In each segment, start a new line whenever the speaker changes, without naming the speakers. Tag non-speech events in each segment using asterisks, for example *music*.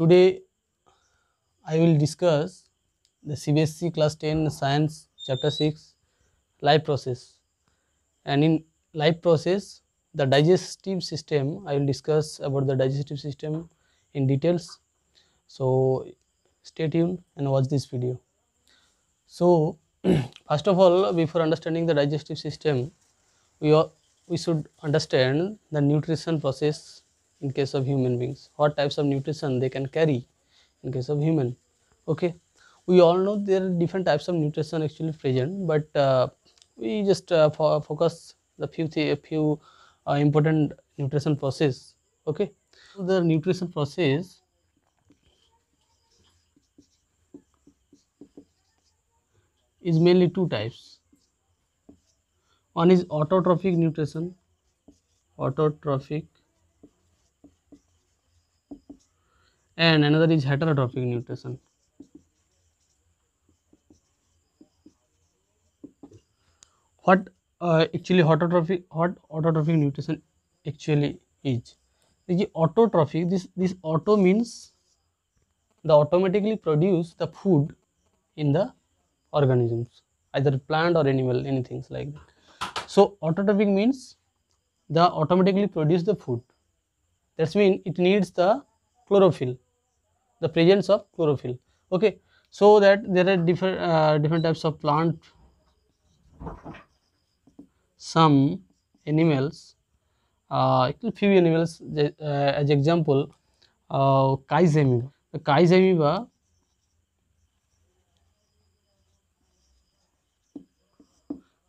Today I will discuss the CBSC class 10 science chapter 6 life process and in life process the digestive system I will discuss about the digestive system in details. So stay tuned and watch this video. So *clears throat* first of all before understanding the digestive system we, we should understand the nutrition process in case of human beings what types of nutrition they can carry in case of human okay we all know there are different types of nutrition actually present but uh, we just uh, fo focus the few th few uh, important nutrition process okay so the nutrition process is mainly two types one is autotrophic nutrition autotrophic and another is heterotrophic nutrition. What uh, actually autotrophic what autotrophic nutrition actually is? The autotrophic this this auto means the automatically produce the food in the organisms either plant or animal anything like that. So autotrophic means the automatically produce the food. That's means it needs the chlorophyll the presence of chlorophyll okay so that there are different uh, different types of plant some animals uh, few animals uh, as example uh, the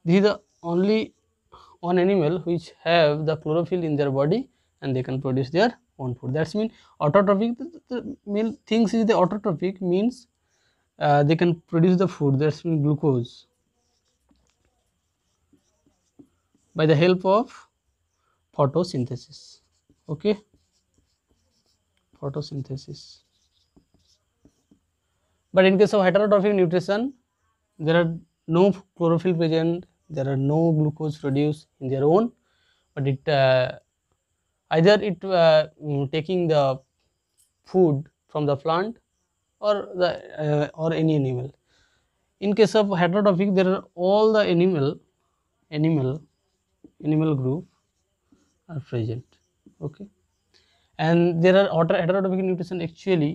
this is the only one animal which have the chlorophyll in their body and they can produce their contour that's mean autotrophic the, the main things is the autotrophic means uh, they can produce the food that's mean glucose by the help of photosynthesis okay photosynthesis but in case of heterotrophic nutrition there are no chlorophyll present there are no glucose produced in their own but it uh, either it uh, mm, taking the food from the plant or the uh, or any animal in case of heterotrophic there are all the animal animal animal group are present okay and there are heterotrophic nutrition actually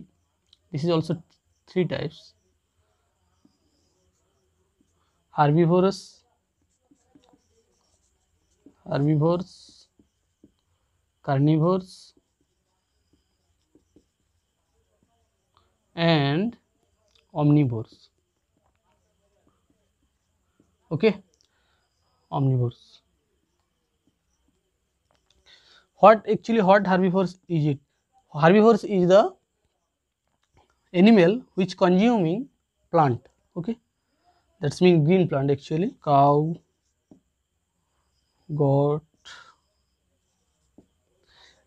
this is also three types herbivorous herbivores carnivores and omnivores okay omnivores what actually what herbivores is it herbivores is the animal which consuming plant okay that's mean green plant actually cow goat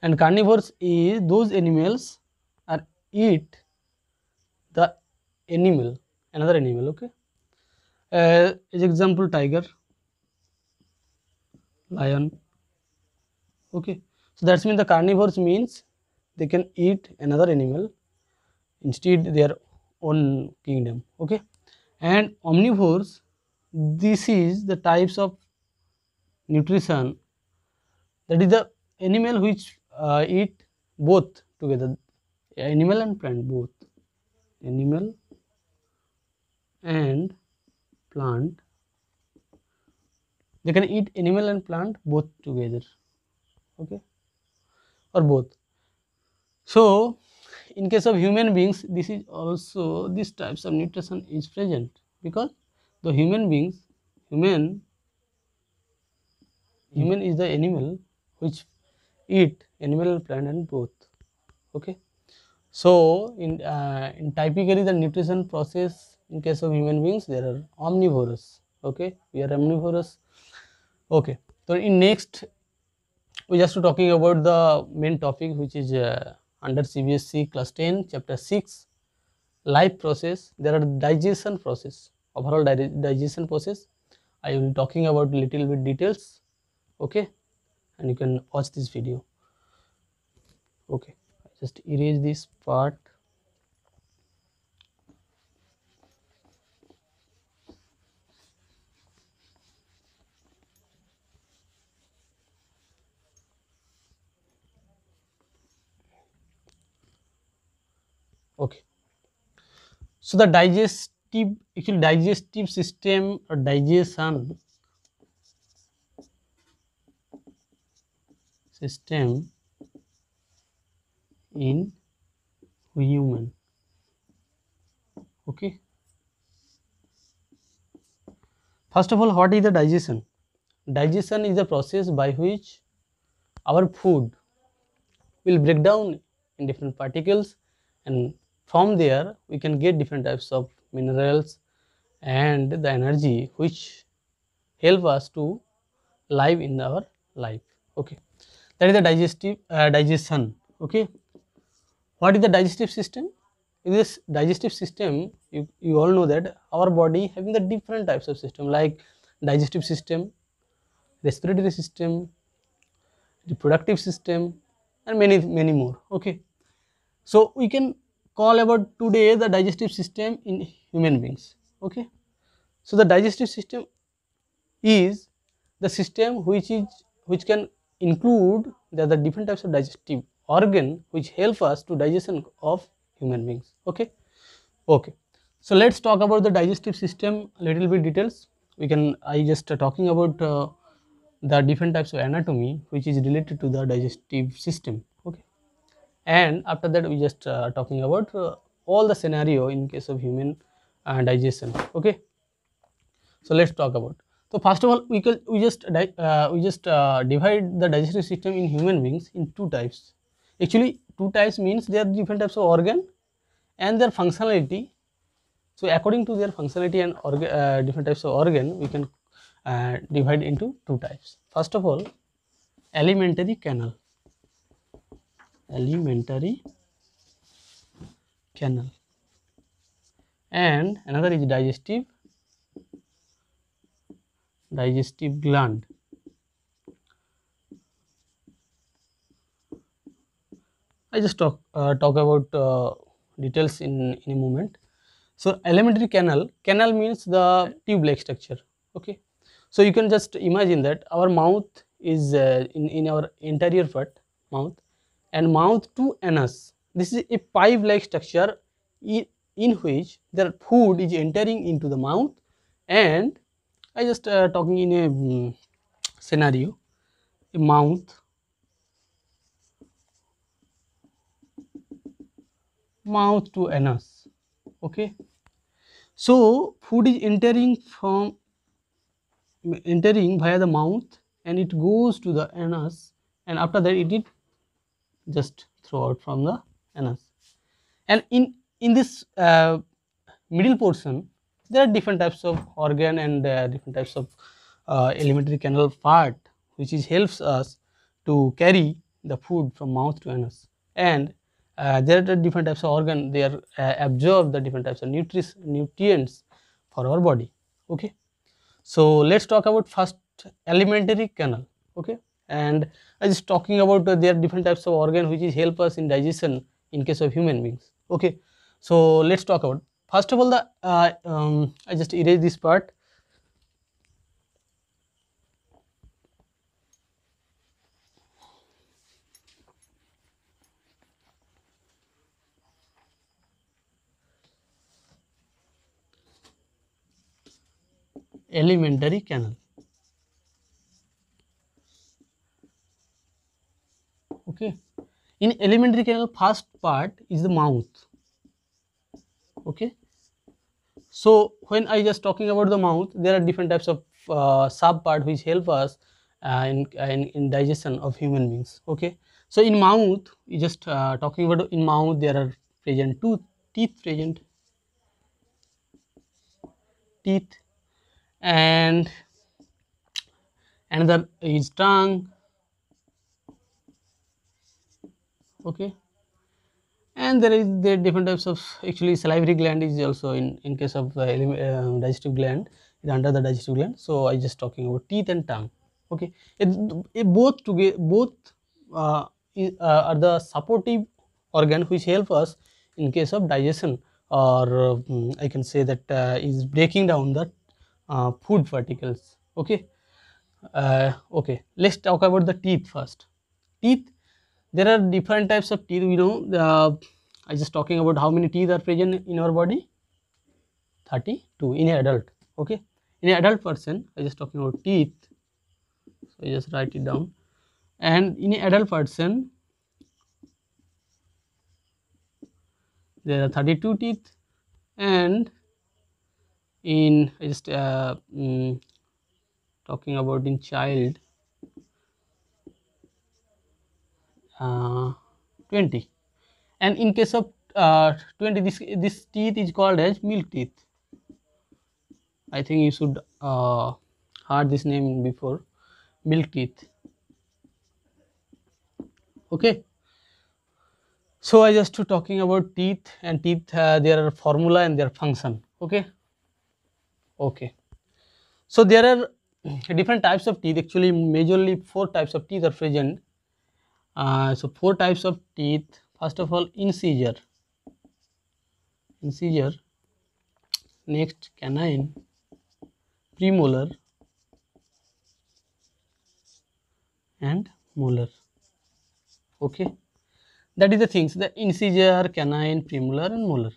and carnivores is those animals are eat the animal another animal okay uh, as example tiger lion okay so that's mean the carnivores means they can eat another animal instead their own kingdom okay and omnivores this is the types of nutrition that is the animal which uh, eat both together animal and plant both animal and plant they can eat animal and plant both together okay or both so in case of human beings this is also this types of nutrition is present because the human beings human human is the animal which eat animal plant and both okay so in uh, in typically the nutrition process in case of human beings there are omnivorous okay we are omnivorous okay so in next we just talking about the main topic which is uh, under cbsc class 10 chapter 6 life process there are digestion process overall digestion process i will be talking about little bit details okay and you can watch this video okay just erase this part okay so the digestive actually digestive system or uh, digestion system in human okay first of all what is the digestion digestion is the process by which our food will break down in different particles and from there we can get different types of minerals and the energy which help us to live in our life okay that is the digestive uh, digestion okay what is the digestive system in this digestive system you, you all know that our body having the different types of system like digestive system respiratory system reproductive system and many many more okay so we can call about today the digestive system in human beings okay so the digestive system is the system which is which can include the, the different types of digestive organ which help us to digestion of human beings okay okay so let's talk about the digestive system a little bit details we can i just uh, talking about uh, the different types of anatomy which is related to the digestive system okay and after that we just uh, talking about uh, all the scenario in case of human uh, digestion okay so let's talk about so first of all we can we just uh, we just uh, divide the digestive system in human beings in two types Actually, two types means there are different types of organ and their functionality. So, according to their functionality and orga, uh, different types of organ, we can uh, divide into two types. First of all, alimentary canal. Alimentary canal and another is digestive digestive gland I just talk uh, talk about uh, details in, in a moment. So elementary canal, canal means the tube-like structure. Okay. So you can just imagine that our mouth is uh, in, in our interior part, mouth, and mouth to anus. This is a pipe-like structure in, in which the food is entering into the mouth and I just uh, talking in a um, scenario, a mouth mouth to anus okay so food is entering from entering via the mouth and it goes to the anus and after that it is just throw out from the anus and in in this uh, middle portion there are different types of organ and uh, different types of uh, elementary canal part which is helps us to carry the food from mouth to anus and uh, there are different types of organ they are uh, absorb the different types of nutrients nutrients for our body okay so let's talk about first alimentary canal okay and i just talking about uh, there are different types of organ which is help us in digestion in case of human beings okay so let's talk about first of all the uh, um, i just erase this part elementary canal. Okay. In elementary canal first part is the mouth. Okay. So when I just talking about the mouth there are different types of uh, sub part which help us uh, in, in, in, digestion of human beings. Okay. So in mouth you just uh, talking about in mouth there are present two teeth present teeth and another is tongue okay and there is the different types of actually salivary gland is also in in case of uh, uh, digestive gland is under the digestive gland so i just talking about teeth and tongue okay it, it both together both uh, uh, are the supportive organ which help us in case of digestion or um, i can say that uh, is breaking down the uh, food particles okay uh, okay let's talk about the teeth first teeth there are different types of teeth you know uh, i just talking about how many teeth are present in our body 32 in an adult okay in an adult person i just talking about teeth so i just write it down and in an adult person there are 32 teeth and in just uh, mm, talking about in child uh, 20 and in case of uh, 20 this this teeth is called as milk teeth i think you should uh, heard this name before milk teeth okay so i just to talking about teeth and teeth uh, their formula and their function okay okay so there are different types of teeth actually majorly four types of teeth are present uh, so four types of teeth first of all incisor incisor next canine premolar and molar okay that is the things the incisor canine premolar and molar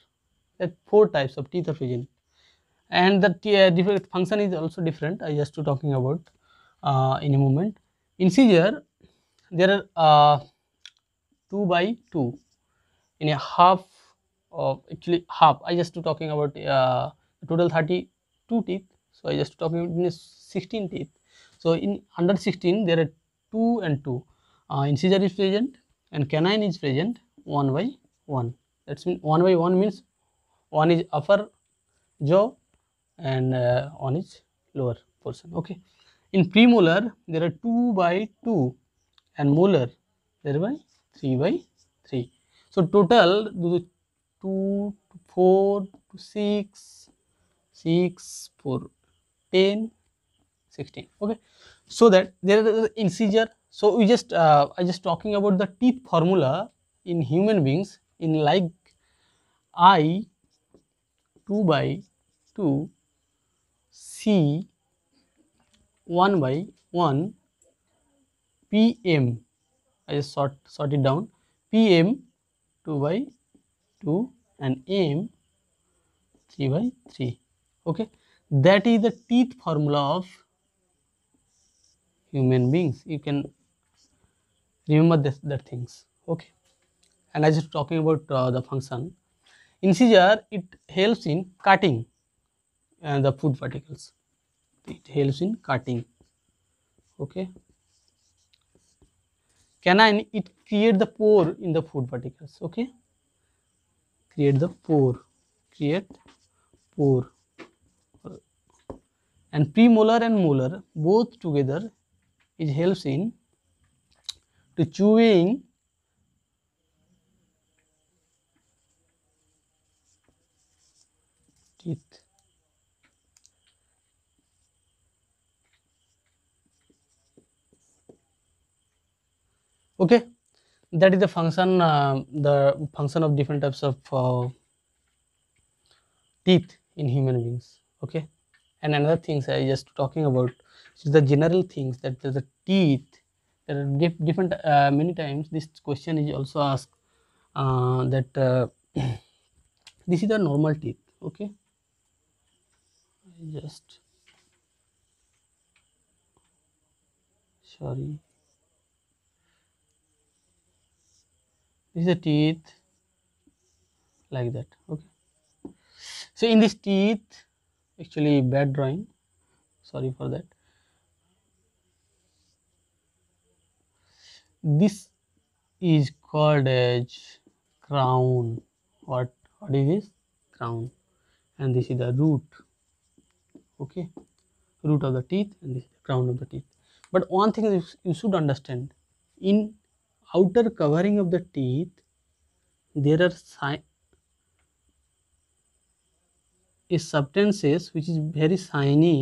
that four types of teeth are present and the uh, function is also different I uh, just to talking about uh, in a moment. Integer there are uh, 2 by 2 in a half of uh, actually half I just to talking about uh, total 32 teeth so I just talking about in 16 teeth. So in under 16 there are 2 and 2 uh, is present and canine is present 1 by 1 That's mean 1 by 1 means one is upper jaw and uh, on its lower portion okay in premolar there are 2 by 2 and molar there by 3 by 3 so total 2 to 4 to 6 6 4 10 16 okay so that there is incisor so we just uh, i just talking about the teeth formula in human beings in like i 2 by 2 C one by one, P I just sort sort it down PM 2 by 2 and M 3 by 3 okay that is the teeth formula of human beings you can remember this that things okay and as talking about uh, the function incisor it helps in cutting and the food particles it helps in cutting okay canine it create the pore in the food particles okay create the pore create pore and premolar and molar both together it helps in to chewing teeth okay that is the function uh, the function of different types of uh, teeth in human beings okay and another things i just talking about is the general things that the teeth there are dif different uh, many times this question is also asked uh, that uh, *clears throat* this is the normal teeth okay I just sorry this is a teeth like that okay so in this teeth actually bad drawing sorry for that this is called as crown what what is this crown and this is the root okay root of the teeth and this is the crown of the teeth but one thing you should understand in outer covering of the teeth there are is substances which is very shiny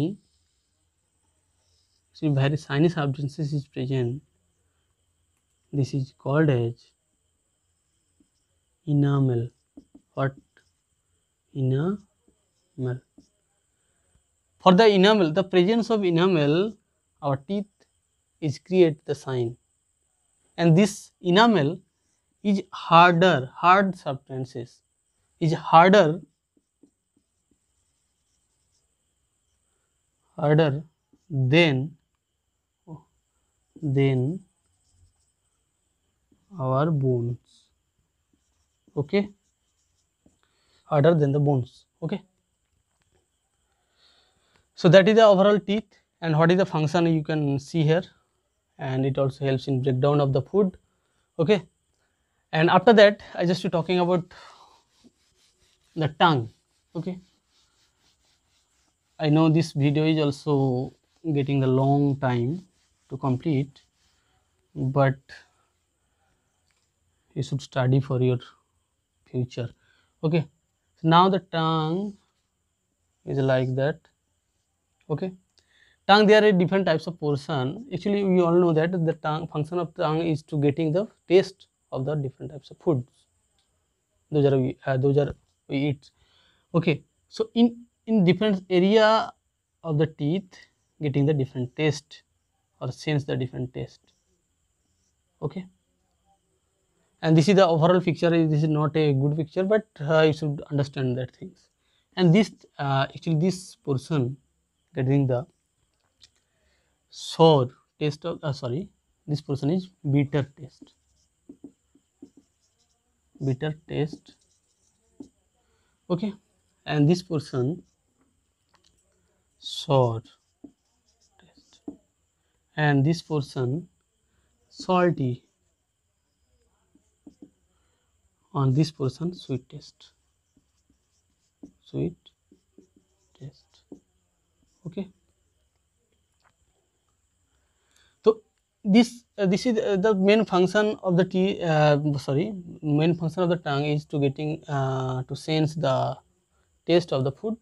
see very shiny substances is present this is called as enamel what enamel for the enamel the presence of enamel our teeth is create the sign and this enamel is harder hard substances is harder harder than than our bones okay harder than the bones okay so that is the overall teeth and what is the function you can see here and it also helps in breakdown of the food okay and after that i just be talking about the tongue okay i know this video is also getting the long time to complete but you should study for your future okay so now the tongue is like that okay tongue there are different types of portion actually we all know that the tongue function of tongue is to getting the taste of the different types of foods those are we, uh, those are we eat okay so in in different area of the teeth getting the different taste or sense the different taste okay and this is the overall picture this is not a good picture but uh, you should understand that things and this uh, actually this portion getting the sour taste of uh, sorry this portion is bitter taste bitter taste okay and this portion sour taste and this portion salty on this portion sweet taste sweet taste okay this uh, this is uh, the main function of the t uh, sorry main function of the tongue is to getting uh, to sense the taste of the food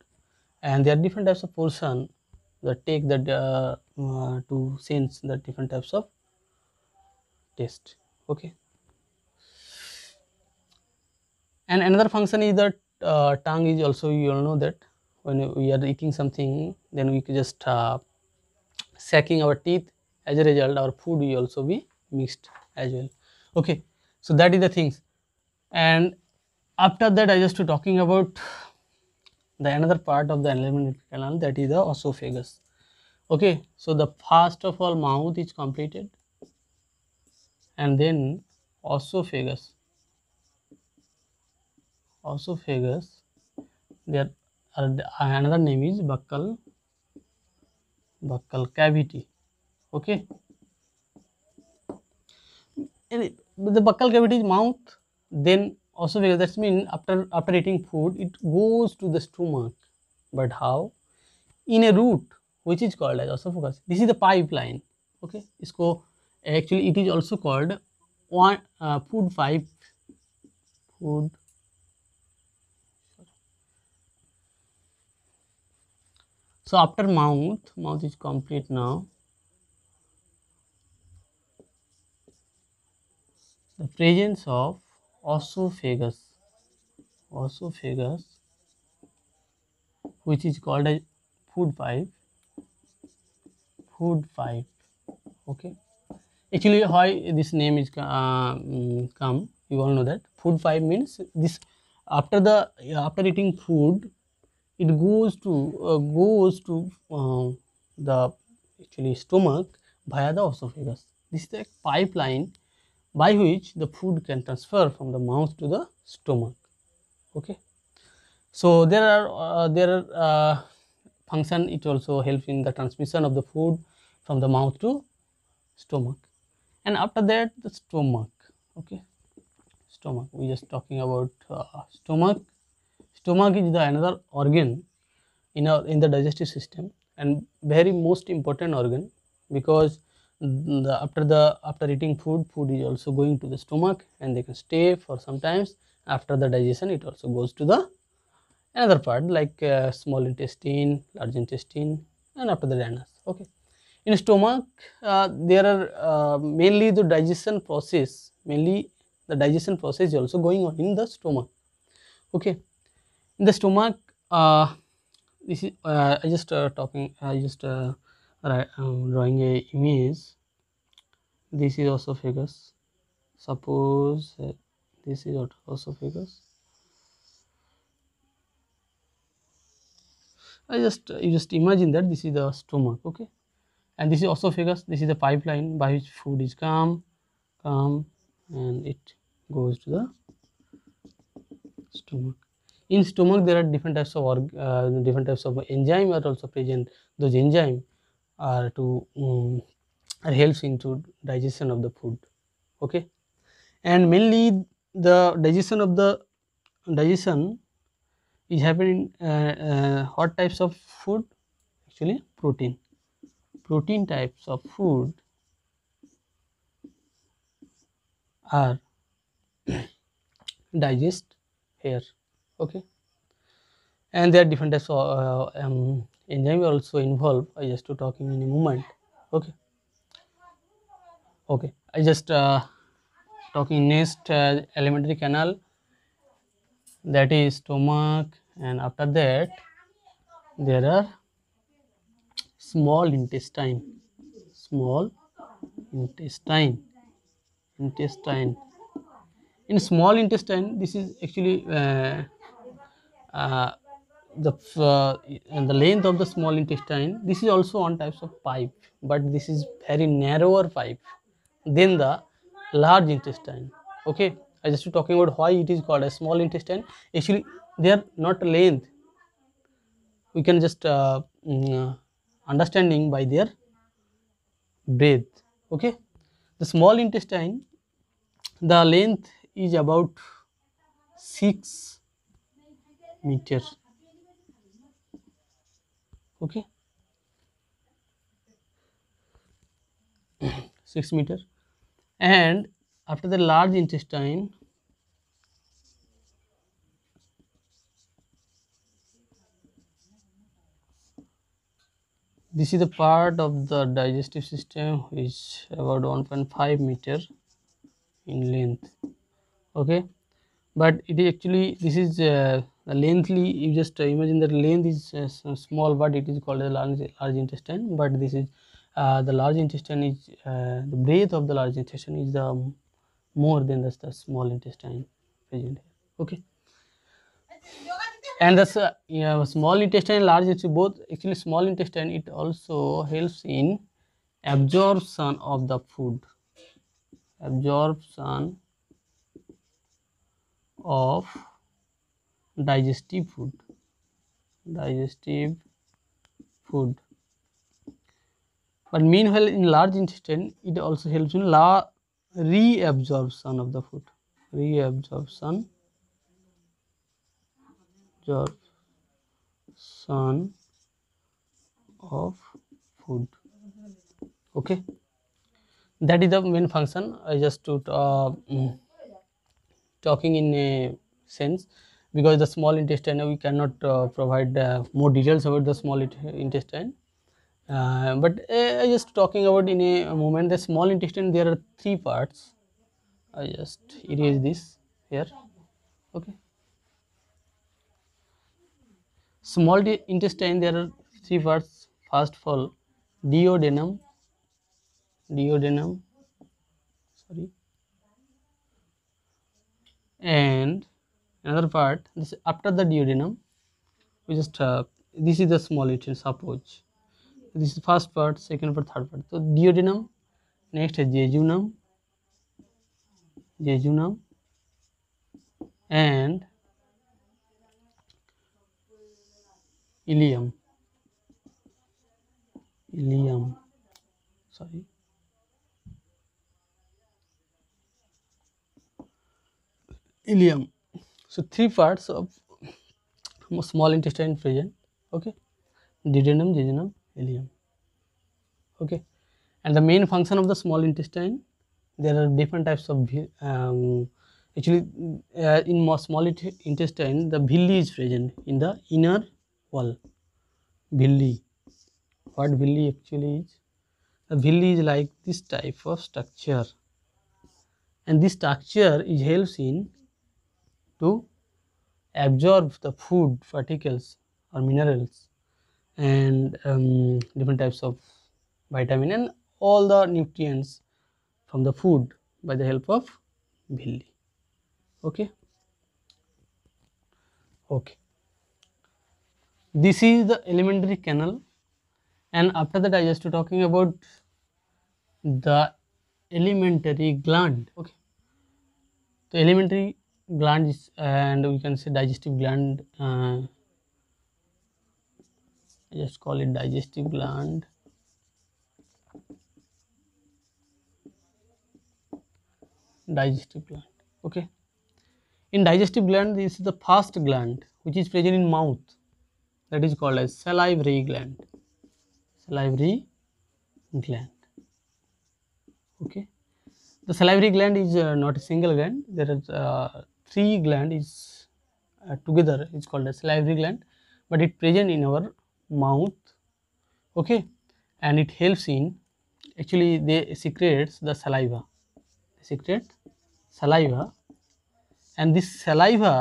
and there are different types of portion that take that uh, uh, to sense the different types of taste okay and another function is that tongue is also you all know that when we are eating something then we just sacking our teeth as a result our food will also be mixed as well okay so that is the things and after that i just talking about the another part of the alimentary canal that is the esophagus okay so the first of all mouth is completed and then esophagus esophagus there another name is buccal buccal cavity okay the buccal cavity is mouth then also because that's mean after after eating food it goes to the stomach but how in a route which is called as esophagus this is the pipeline okay isko actually it is also called one uh, food pipe food so after mouth mouth is complete now the presence of osophagus ossophagus which is called as food pipe food pipe okay actually why this name is uh, mm, come you all know that food pipe means this after the after eating food it goes to uh, goes to uh, the actually stomach via the oesophagus this is a pipeline by which the food can transfer from the mouth to the stomach. Okay. So, there are uh, there are uh, function it also helps in the transmission of the food from the mouth to stomach and after that the stomach okay stomach we just talking about uh, stomach stomach is the another organ in our in the digestive system and very most important organ because the, after the after eating food food is also going to the stomach and they can stay for sometimes after the digestion it also goes to the another part like uh, small intestine large intestine and after the anus okay in stomach uh, there are uh, mainly the digestion process mainly the digestion process is also going on in the stomach okay in the stomach uh, this is uh, i just uh, talking i just right i'm drawing a image this is also figures suppose uh, this is also figures i just you just imagine that this is the stomach okay and this is also figures this is the pipeline by which food is come come and it goes to the stomach in stomach there are different types of org, uh, different types of enzyme are also present those enzyme are to um, are helps into digestion of the food okay and mainly the digestion of the digestion is happening uh, uh, what types of food actually protein protein types of food are *coughs* digest here okay and there are different types of uh, um, enzyme also involved i just to talking in a moment okay okay i just uh, talking next uh, elementary canal that is stomach and after that there are small intestine small intestine intestine in small intestine this is actually uh, uh the uh, the length of the small intestine this is also one types of pipe but this is very narrower pipe than the large intestine okay i just talking about why it is called a small intestine actually they are not length we can just uh, mm, uh understanding by their breadth okay the small intestine the length is about 6 meters okay 6 meter and after the large intestine this is the part of the digestive system which about 1.5 meter in length okay but it is actually this is uh, lengthly you just imagine that length is uh, small but it is called a large large intestine but this is uh, the large intestine is uh, the breadth of the large intestine is the um, more than the, the small intestine present here okay and the uh, you know, small intestine large intestine both actually small intestine it also helps in absorption of the food absorption of digestive food digestive food but meanwhile in large intestine it also helps in la reabsorption of the food reabsorption absorption of food okay that is the main function i just to uh, mm talking in a sense because the small intestine we cannot uh, provide uh, more details about the small intestine uh, but uh, just talking about in a moment the small intestine there are three parts i just erase this here okay small intestine there are three parts first of all duodenum duodenum sorry and another part this after the duodenum we just have uh, this is the small intestine suppose this is first part second part third part so duodenum next is jejunum jejunum and ileum ileum sorry ileum so three parts of small intestine present okay duodenum jejunum ileum okay and the main function of the small intestine there are different types of um, actually uh, in small intestine the villi is present in the inner wall villi what villi actually is the villi is like this type of structure and this structure is helps in to absorb the food particles or minerals and um, different types of vitamin and all the nutrients from the food by the help of villi okay okay this is the elementary canal and after that i just talking about the elementary gland okay the elementary Glands and we can say digestive gland uh, just call it digestive gland digestive gland okay in digestive gland this is the first gland which is present in mouth that is called as salivary gland salivary gland okay the salivary gland is uh, not a single gland there is uh, three gland is uh, together is called a salivary gland but it present in our mouth okay and it helps in actually they secretes the saliva they saliva and this saliva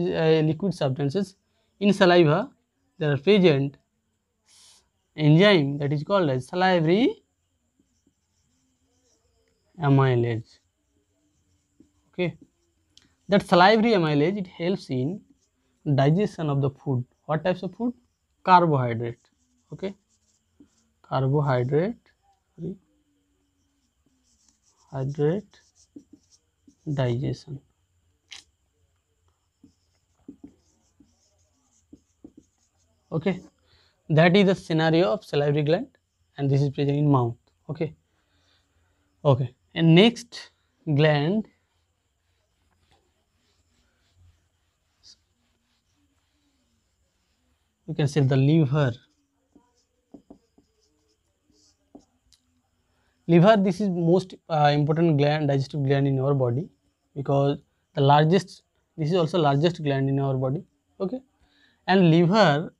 is a uh, liquid substances in saliva there are present enzyme that is called as salivary amylase okay that salivary amylase it helps in digestion of the food what types of food carbohydrate okay carbohydrate hydrate digestion okay that is the scenario of salivary gland and this is present in mouth okay okay and next gland you can say the liver liver this is most uh, important gland digestive gland in our body because the largest this is also largest gland in our body okay and liver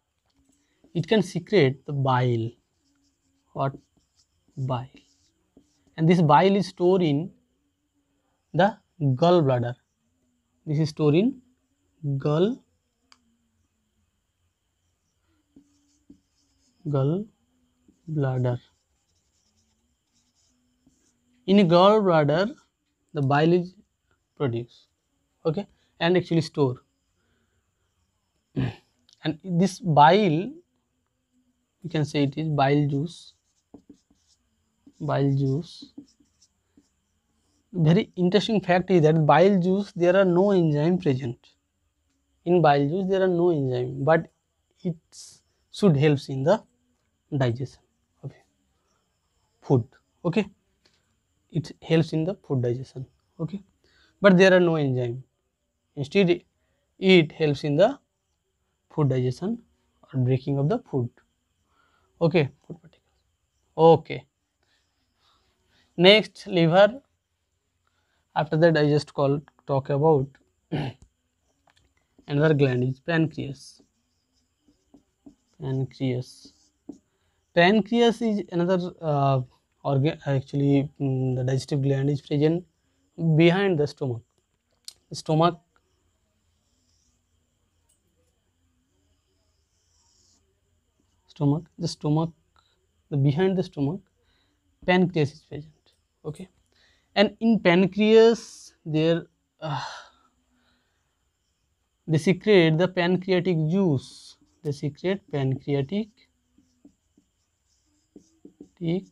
*clears throat* it can secrete the bile what bile and this bile is stored in the gallbladder this is stored in gall. gall bladder. In gall bladder, the bile is produced, okay, and actually stored. *clears throat* and this bile, you can say it is bile juice, bile juice. Very interesting fact is that bile juice there are no enzyme present. In bile juice there are no enzyme, but it should helps in the digestion of food okay it helps in the food digestion okay but there are no enzyme instead it helps in the food digestion or breaking of the food okay food particles okay next liver after that i just call talk about *clears throat* another gland is pancreas pancreas pancreas is another uh, organ actually um, the digestive gland is present behind the stomach the stomach stomach the stomach the behind the stomach pancreas is present okay and in pancreas there uh, they secrete the pancreatic juice they secrete pancreatic ঠিক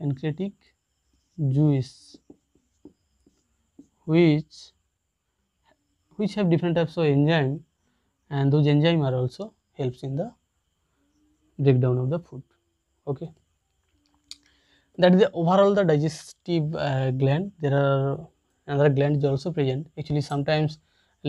pancreatic juice which which have different types of enzyme and those enzyme are also helps in the breakdown of the food okay that is the overall the digestive uh, gland there are another gland is also present actually sometimes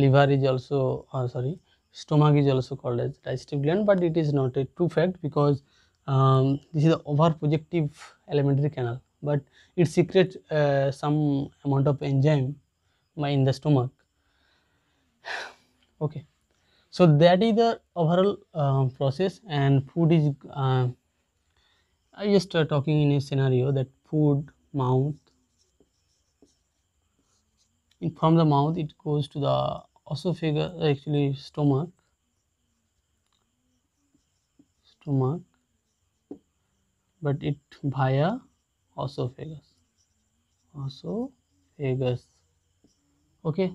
liver is also uh, sorry stomach is also called as digestive gland but it is not a true fact because um, this is the overprojective alimentary canal but it secretes uh, some amount of enzyme in the stomach *sighs* okay so that is the overall uh, process and food is uh, i just uh, talking in a scenario that food mouth from the mouth it goes to the oesophagus uh, actually stomach stomach but it via oesophagus oesophagus okay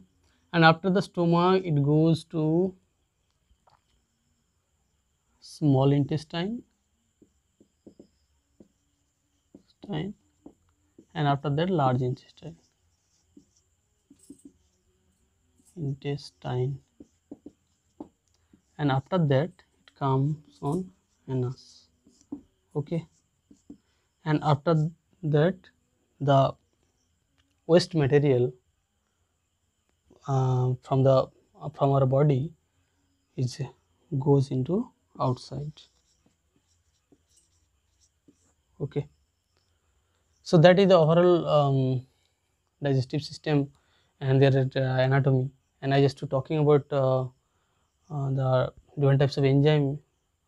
and after the stomach it goes to small intestine and after that large intestine intestine and after that it comes on anus okay and after that the waste material uh, from the uh, from our body is goes into outside okay so that is the overall um, digestive system and their uh, anatomy and I just talking about uh, uh, the different types of enzyme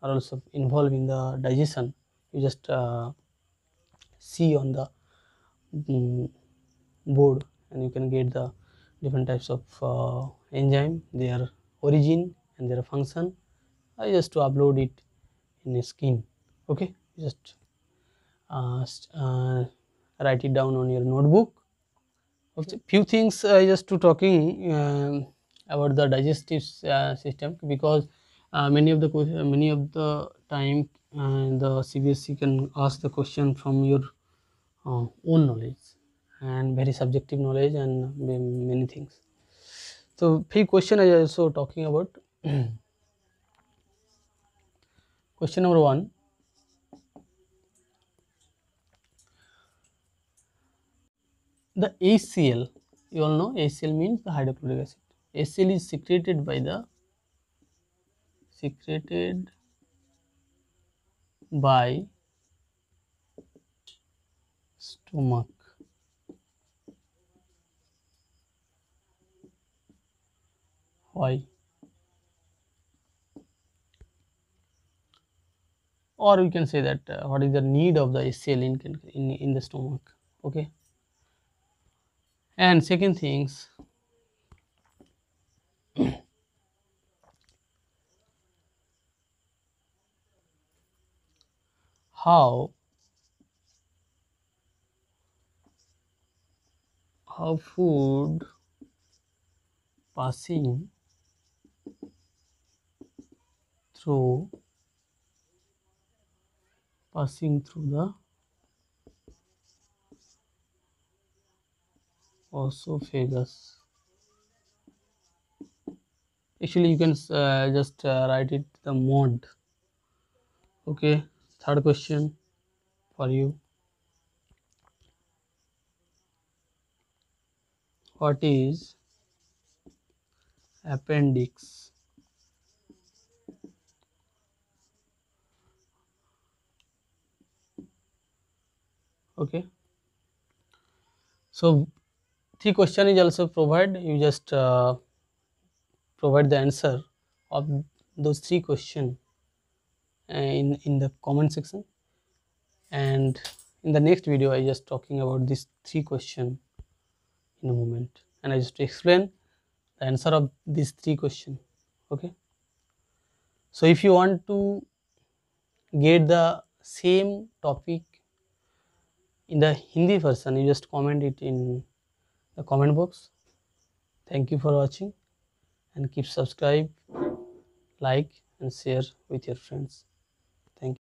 are also involved in the digestion you just uh, see on the um, board and you can get the different types of uh, enzyme their origin and their function i just to upload it in a skin okay just uh, uh, write it down on your notebook okay few things uh, just to talking uh, about the digestive uh, system because uh, many of the many of the time uh, the cbsc can ask the question from your uh, own knowledge and very subjective knowledge and many things so few question i also talking about *clears throat* question number 1 the ACL, you all know ACL means the hydrochloric acid ACL is secreted by the secreted by stomach why or we can say that uh, what is the need of the ACL in, in, in the stomach okay and second things *clears throat* how how food passing through passing through the Osophagus. Actually, you can uh, just uh, write it the mode. Okay, third question for you. What is appendix? Okay so key question is also provided you just uh, provide the answer of those three question uh, in in the comment section and in the next video i just talking about these three question in a moment and i just explain the answer of these three question okay so if you want to get the same topic in the hindi version you just comment it in the comment box thank you for watching and keep subscribe like and share with your friends